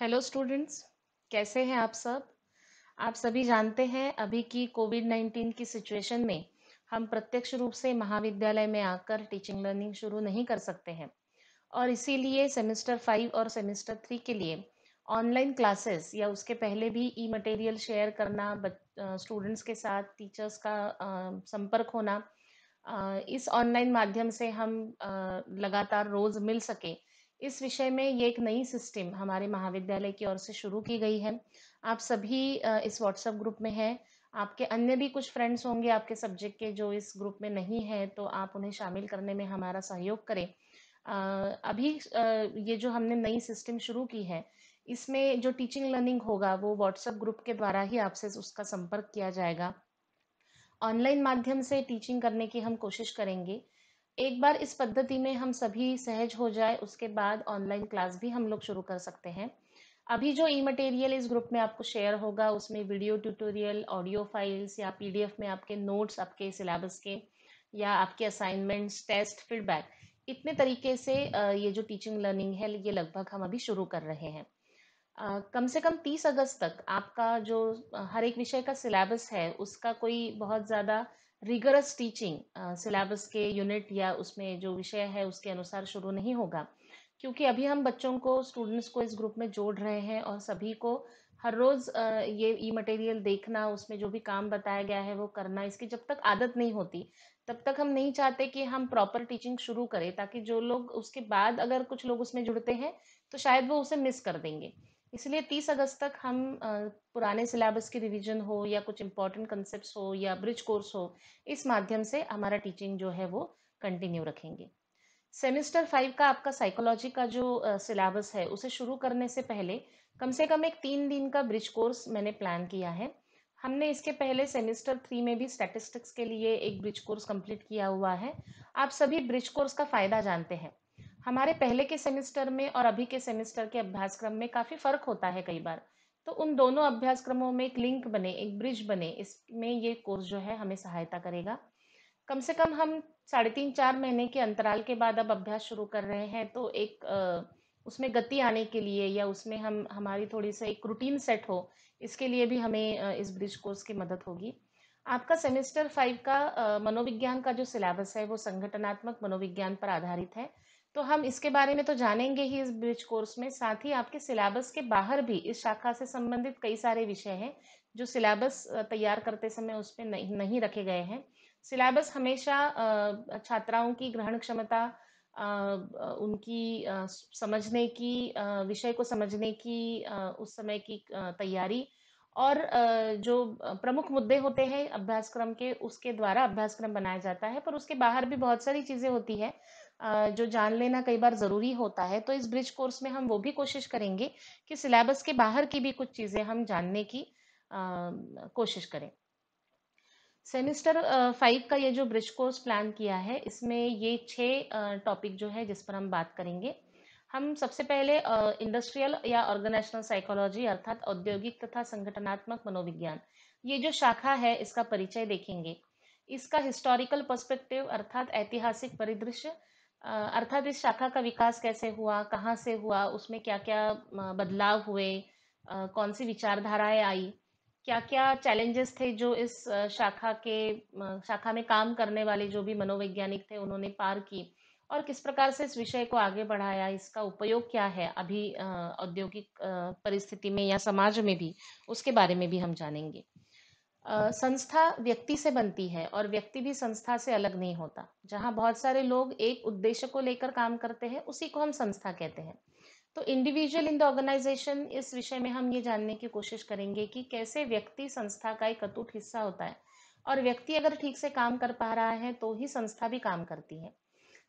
hello students कैसे हैं आप सब आप सभी जानते हैं अभी की कोविड नाइन्टीन की सिचुएशन में हम प्रत्यक्ष रूप से महाविद्यालय में आकर टीचिंग लर्निंग शुरू नहीं कर सकते हैं और इसीलिए सेमेस्टर फाइव और सेमेस्टर थ्री के लिए ऑनलाइन क्लासेस या उसके पहले भी ई मटेरियल शेयर करना स्टूडेंट्स के साथ टीचर्स का संपर्क होना इस ऑनलाइन माध्यम से हम लगातार रोज़ मिल सके इस विषय में ये एक नई सिस्टम हमारे महाविद्यालय की ओर से शुरू की गई है आप सभी इस व्हाट्सएप ग्रुप में हैं आपके अन्य भी कुछ फ्रेंड्स होंगे आपके सब्जेक्ट के जो इस ग्रुप में नहीं है तो आप उन्हें शामिल करने में हमारा सहयोग करें अभी ये जो हमने नई सिस्टम शुरू की है इसमें जो टीचिंग लर्निंग होगा वो व्हाट्सएप ग्रुप के द्वारा ही आपसे उसका संपर्क किया जाएगा ऑनलाइन माध्यम से टीचिंग करने की हम कोशिश करेंगे एक बार इस पद्धति में हम सभी सहज हो जाए उसके बाद ऑनलाइन क्लास भी हम लोग शुरू कर सकते हैं अभी जो ई मटेरियल इस ग्रुप में आपको शेयर होगा उसमें वीडियो ट्यूटोरियल ऑडियो फाइल्स या पीडीएफ में आपके नोट्स आपके सिलेबस के या आपके असाइनमेंट्स टेस्ट फीडबैक इतने तरीके से ये जो टीचिंग लर्निंग है ये लगभग हम अभी शुरू कर रहे हैं कम से कम तीस अगस्त तक आपका जो हर एक विषय का सिलेबस है उसका कोई बहुत ज़्यादा रिगरस टीचिंग सिलेबस के यूनिट या उसमें जो विषय है उसके अनुसार शुरू नहीं होगा क्योंकि अभी हम बच्चों को स्टूडेंट्स को इस ग्रुप में जोड़ रहे हैं और सभी को हर रोज ये ई मटेरियल देखना उसमें जो भी काम बताया गया है वो करना इसकी जब तक आदत नहीं होती तब तक हम नहीं चाहते कि हम प्रॉपर टीचिंग शुरू करें ताकि जो लोग उसके बाद अगर कुछ लोग उसमें जुड़ते हैं तो शायद वो उसे मिस कर देंगे इसलिए 30 अगस्त तक हम पुराने सिलेबस की रिवीजन हो या कुछ इम्पोर्टेंट कंसेप्ट हो या ब्रिज कोर्स हो इस माध्यम से हमारा टीचिंग जो है वो कंटिन्यू रखेंगे सेमेस्टर फाइव का आपका साइकोलॉजी का जो सिलेबस है उसे शुरू करने से पहले कम से कम एक तीन दिन का ब्रिज कोर्स मैंने प्लान किया है हमने इसके पहले सेमेस्टर थ्री में भी स्टैटिस्टिक्स के लिए एक ब्रिज कोर्स कंप्लीट किया हुआ है आप सभी ब्रिज कोर्स का फायदा जानते हैं हमारे पहले के सेमेस्टर में और अभी के सेमेस्टर के अभ्यासक्रम में काफ़ी फ़र्क होता है कई बार तो उन दोनों अभ्यासक्रमों में एक लिंक बने एक ब्रिज बने इसमें ये कोर्स जो है हमें सहायता करेगा कम से कम हम साढ़े तीन चार महीने के अंतराल के बाद अब अभ्यास शुरू कर रहे हैं तो एक उसमें गति आने के लिए या उसमें हम हमारी थोड़ी सी एक रूटीन सेट हो इसके लिए भी हमें इस ब्रिज कोर्स की मदद होगी आपका सेमेस्टर फाइव का मनोविज्ञान का जो सिलेबस है वो संगठनात्मक मनोविज्ञान पर आधारित है तो हम इसके बारे में तो जानेंगे ही इस ब्रिज कोर्स में साथ ही आपके सिलेबस के बाहर भी इस शाखा से संबंधित कई सारे विषय हैं जो सिलेबस तैयार करते समय उस पर नहीं, नहीं रखे गए हैं सिलेबस हमेशा छात्राओं की ग्रहण क्षमता उनकी समझने की विषय को समझने की उस समय की तैयारी और जो प्रमुख मुद्दे होते हैं अभ्यासक्रम के उसके द्वारा अभ्यासक्रम बनाया जाता है पर उसके बाहर भी बहुत सारी चीजें होती है जो जान लेना कई बार ज़रूरी होता है तो इस ब्रिज कोर्स में हम वो भी कोशिश करेंगे कि सिलेबस के बाहर की भी कुछ चीज़ें हम जानने की कोशिश करें सेमिस्टर फाइव का ये जो ब्रिज कोर्स प्लान किया है इसमें ये छः टॉपिक जो है जिस पर हम बात करेंगे हम सबसे पहले इंडस्ट्रियल या ऑर्गेनाइजेशनल साइकोलॉजी अर्थात औद्योगिक तथा संगठनात्मक मनोविज्ञान ये जो शाखा है इसका परिचय देखेंगे इसका हिस्टोरिकल पर्सपेक्टिव अर्थात ऐतिहासिक परिदृश्य अर्थात इस शाखा का विकास कैसे हुआ कहाँ से हुआ उसमें क्या क्या बदलाव हुए कौन सी विचारधाराएं आई क्या क्या चैलेंजेस थे जो इस शाखा के शाखा में काम करने वाले जो भी मनोवैज्ञानिक थे उन्होंने पार की और किस प्रकार से इस विषय को आगे बढ़ाया इसका उपयोग क्या है अभी औद्योगिक परिस्थिति में या समाज में भी उसके बारे में भी हम जानेंगे संस्था व्यक्ति से बनती है और व्यक्ति भी संस्था से अलग नहीं होता जहाँ बहुत सारे लोग एक उद्देश्य को लेकर काम करते हैं उसी को हम संस्था कहते हैं तो इंडिविजुअल इन द ऑर्गेनाइजेशन इस विषय में हम ये जानने की कोशिश करेंगे कि कैसे व्यक्ति संस्था का एक अटूट हिस्सा होता है और व्यक्ति अगर ठीक से काम कर पा रहा है तो ही संस्था भी काम करती है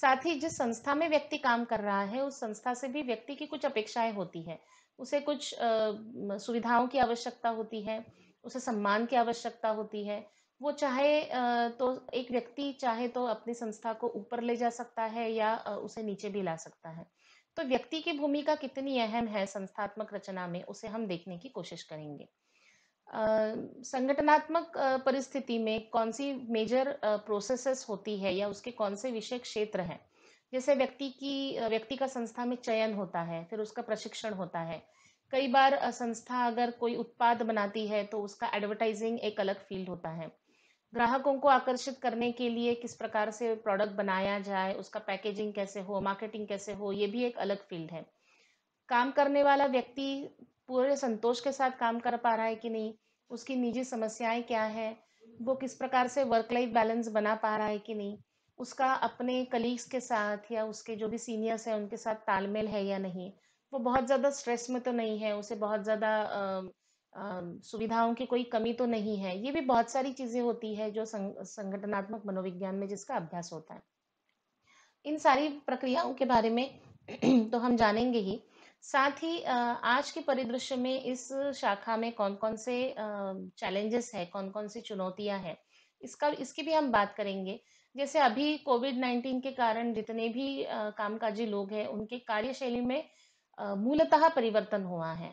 साथ ही जिस संस्था में व्यक्ति काम कर रहा है उस संस्था से भी व्यक्ति की कुछ अपेक्षाएं होती है उसे कुछ सुविधाओं की आवश्यकता होती है उसे सम्मान की आवश्यकता होती है वो चाहे तो एक व्यक्ति चाहे तो अपनी संस्था को ऊपर ले जा सकता है या उसे नीचे भी ला सकता है तो व्यक्ति की भूमिका कितनी अहम है संस्थात्मक रचना में उसे हम देखने की कोशिश करेंगे संगठनात्मक परिस्थिति में कौन सी मेजर प्रोसेसेस होती है या उसके कौन से विषय क्षेत्र हैं जैसे व्यक्ति की व्यक्ति का संस्था में चयन होता है फिर उसका प्रशिक्षण होता है कई बार संस्था अगर कोई उत्पाद बनाती है तो उसका एडवर्टाइजिंग एक अलग फील्ड होता है ग्राहकों को आकर्षित करने के लिए किस प्रकार से प्रोडक्ट बनाया जाए उसका पैकेजिंग कैसे हो मार्केटिंग कैसे हो ये भी एक अलग फील्ड है काम करने वाला व्यक्ति पूरे संतोष के साथ काम कर पा रहा है कि नहीं उसकी निजी समस्याएं क्या है वो किस प्रकार से वर्क लाइफ बैलेंस बना पा रहा है कि नहीं उसका अपने कलीग्स के साथ या उसके जो भी सीनियर्स हैं उनके साथ तालमेल है या नहीं वो बहुत ज़्यादा स्ट्रेस में तो नहीं है उसे बहुत ज़्यादा सुविधाओं की कोई कमी तो नहीं है ये भी बहुत सारी चीज़ें होती है जो संग, संगठनात्मक मनोविज्ञान में जिसका अभ्यास होता है इन सारी प्रक्रियाओं के बारे में तो हम जानेंगे ही साथ ही आज के परिदृश्य में इस शाखा में कौन कौन से चैलेंजेस है कौन कौन सी चुनौतियां हैं इसका इसकी भी हम बात करेंगे जैसे अभी कोविड नाइन्टीन के कारण जितने भी कामकाजी लोग हैं उनके कार्यशैली में मूलतः परिवर्तन हुआ है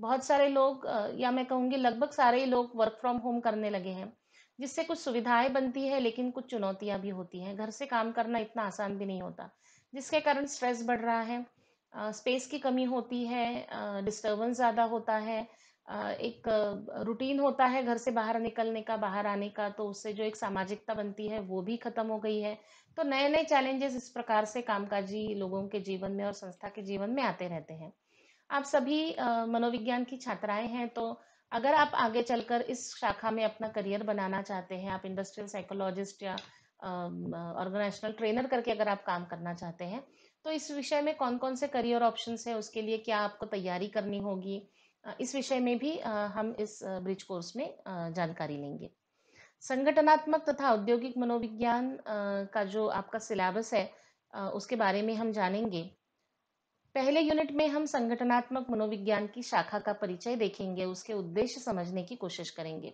बहुत सारे लोग या मैं कहूँगी लगभग सारे ही लोग वर्क फ्रॉम होम करने लगे हैं जिससे कुछ सुविधाएं बनती है लेकिन कुछ चुनौतियां भी होती हैं घर से काम करना इतना आसान भी नहीं होता जिसके कारण स्ट्रेस बढ़ रहा है स्पेस की कमी होती है डिस्टर्बेंस ज़्यादा होता है एक रूटीन होता है घर से बाहर निकलने का बाहर आने का तो उससे जो एक सामाजिकता बनती है वो भी खत्म हो गई है तो नए नए चैलेंजेस इस प्रकार से कामकाजी लोगों के जीवन में और संस्था के जीवन में आते रहते हैं आप सभी मनोविज्ञान की छात्राएं हैं तो अगर आप आगे चलकर इस शाखा में अपना करियर बनाना चाहते हैं आप इंडस्ट्रियल साइकोलॉजिस्ट या ऑर्गेनाइजेशनल ट्रेनर करके अगर आप काम करना चाहते हैं तो इस विषय में कौन कौन से करियर ऑप्शन है उसके लिए क्या आपको तैयारी करनी होगी इस विषय में भी हम इस ब्रिज कोर्स में जानकारी लेंगे संगठनात्मक तथा औद्योगिक मनोविज्ञान का जो आपका सिलेबस है उसके बारे में हम जानेंगे पहले यूनिट में हम संगठनात्मक मनोविज्ञान की शाखा का परिचय देखेंगे उसके उद्देश्य समझने की कोशिश करेंगे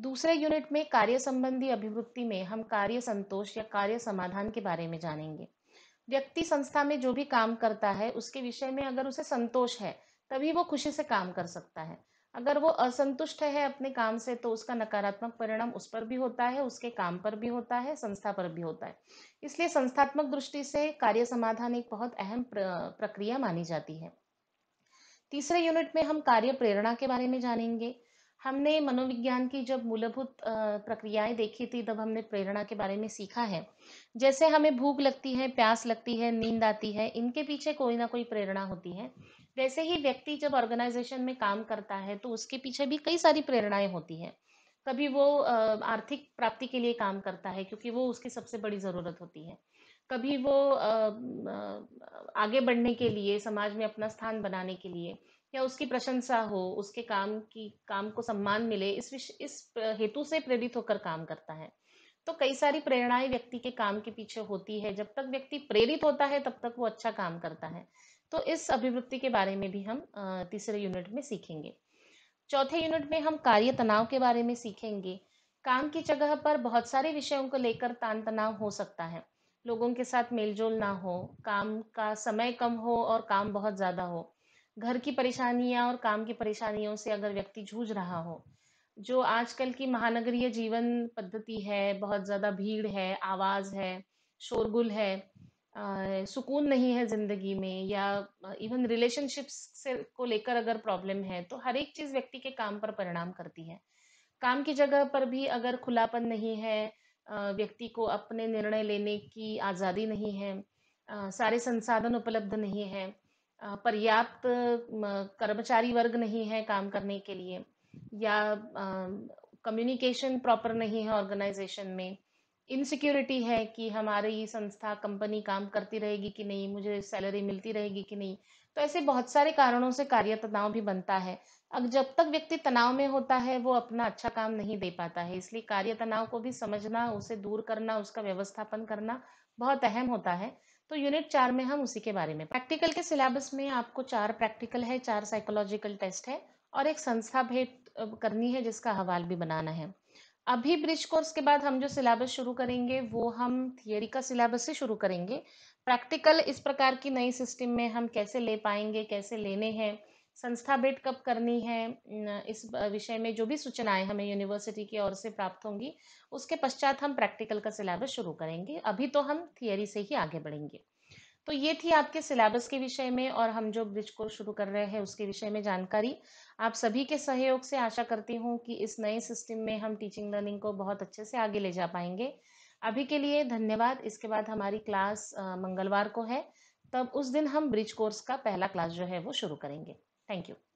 दूसरे यूनिट में कार्य संबंधी अभिवृत्ति में हम कार्य संतोष या कार्य समाधान के बारे में जानेंगे व्यक्ति संस्था में जो भी काम करता है उसके विषय में अगर उसे संतोष है तभी वो खुशी से काम कर सकता है अगर वो असंतुष्ट है अपने काम से तो उसका नकारात्मक परिणाम उस पर भी होता है उसके काम पर भी होता है संस्था पर भी होता है इसलिए संस्थात्मक दृष्टि से कार्य समाधान एक बहुत अहम प्रक्रिया मानी जाती है तीसरे यूनिट में हम कार्य प्रेरणा के बारे में जानेंगे हमने मनोविज्ञान की जब मूलभूत प्रक्रियाएं देखी थी तब हमने प्रेरणा के बारे में सीखा है जैसे हमें भूख लगती है प्यास लगती है नींद आती है इनके पीछे कोई ना कोई प्रेरणा होती है वैसे ही व्यक्ति जब ऑर्गेनाइजेशन में काम करता है तो उसके पीछे भी कई सारी प्रेरणाएं होती हैं कभी वो आर्थिक प्राप्ति के लिए काम करता है क्योंकि वो उसकी सबसे बड़ी ज़रूरत होती है कभी वो आगे बढ़ने के लिए समाज में अपना स्थान बनाने के लिए या उसकी प्रशंसा हो उसके काम की काम को सम्मान मिले इस विश, इस हेतु से प्रेरित होकर काम करता है तो कई सारी प्रेरणाएं व्यक्ति के काम के पीछे होती है जब तक व्यक्ति प्रेरित होता है तब तक वो अच्छा काम करता है तो इस अभिवृत्ति के बारे में भी हम तीसरे यूनिट में सीखेंगे चौथे यूनिट में हम कार्य तनाव के बारे में सीखेंगे काम की जगह पर बहुत सारे विषयों को लेकर तान तनाव हो सकता है लोगों के साथ मेलजोल ना हो काम का समय कम हो और काम बहुत ज़्यादा हो घर की परेशानियां और काम की परेशानियों से अगर व्यक्ति जूझ रहा हो जो आजकल की महानगरीय जीवन पद्धति है बहुत ज़्यादा भीड़ है आवाज़ है शोरगुल है सुकून नहीं है ज़िंदगी में या इवन रिलेशनशिप्स से को लेकर अगर प्रॉब्लम है तो हर एक चीज़ व्यक्ति के काम पर परिणाम करती है काम की जगह पर भी अगर खुलापन नहीं है व्यक्ति को अपने निर्णय लेने की आज़ादी नहीं है सारे संसाधन उपलब्ध नहीं है पर्याप्त कर्मचारी वर्ग नहीं है काम करने के लिए या कम्युनिकेशन प्रॉपर नहीं है ऑर्गेनाइजेशन में इनसिक्योरिटी है कि हमारी संस्था कंपनी काम करती रहेगी कि नहीं मुझे सैलरी मिलती रहेगी कि नहीं तो ऐसे बहुत सारे कारणों से कार्य तनाव भी बनता है अब जब तक व्यक्ति तनाव में होता है वो अपना अच्छा काम नहीं दे पाता है इसलिए कार्य तनाव को भी समझना उसे दूर करना उसका व्यवस्थापन करना बहुत अहम होता है तो यूनिट चार में हम उसी के बारे में प्रैक्टिकल के सिलेबस में आपको चार प्रैक्टिकल है चार साइकोलॉजिकल टेस्ट है और एक संस्था भेंट करनी है जिसका हवाल भी बनाना है अभी ब्रिज कोर्स के बाद हम जो सिलेबस शुरू करेंगे वो हम थियोरी का सिलेबस से शुरू करेंगे प्रैक्टिकल इस प्रकार की नई सिस्टम में हम कैसे ले पाएंगे कैसे लेने हैं संस्था भेंट कब करनी है इस विषय में जो भी सूचनाएं हमें यूनिवर्सिटी की ओर से प्राप्त होंगी उसके पश्चात हम प्रैक्टिकल का सिलेबस शुरू करेंगे अभी तो हम थियोरी से ही आगे बढ़ेंगे तो ये थी आपके सिलेबस के विषय में और हम जो ब्रिज कोर्स शुरू कर रहे हैं उसके विषय में जानकारी आप सभी के सहयोग से आशा करती हूँ कि इस नए सिस्टम में हम टीचिंग लर्निंग को बहुत अच्छे से आगे ले जा पाएंगे अभी के लिए धन्यवाद इसके बाद हमारी क्लास मंगलवार को है तब उस दिन हम ब्रिज कोर्स का पहला क्लास जो है वो शुरू करेंगे थैंक यू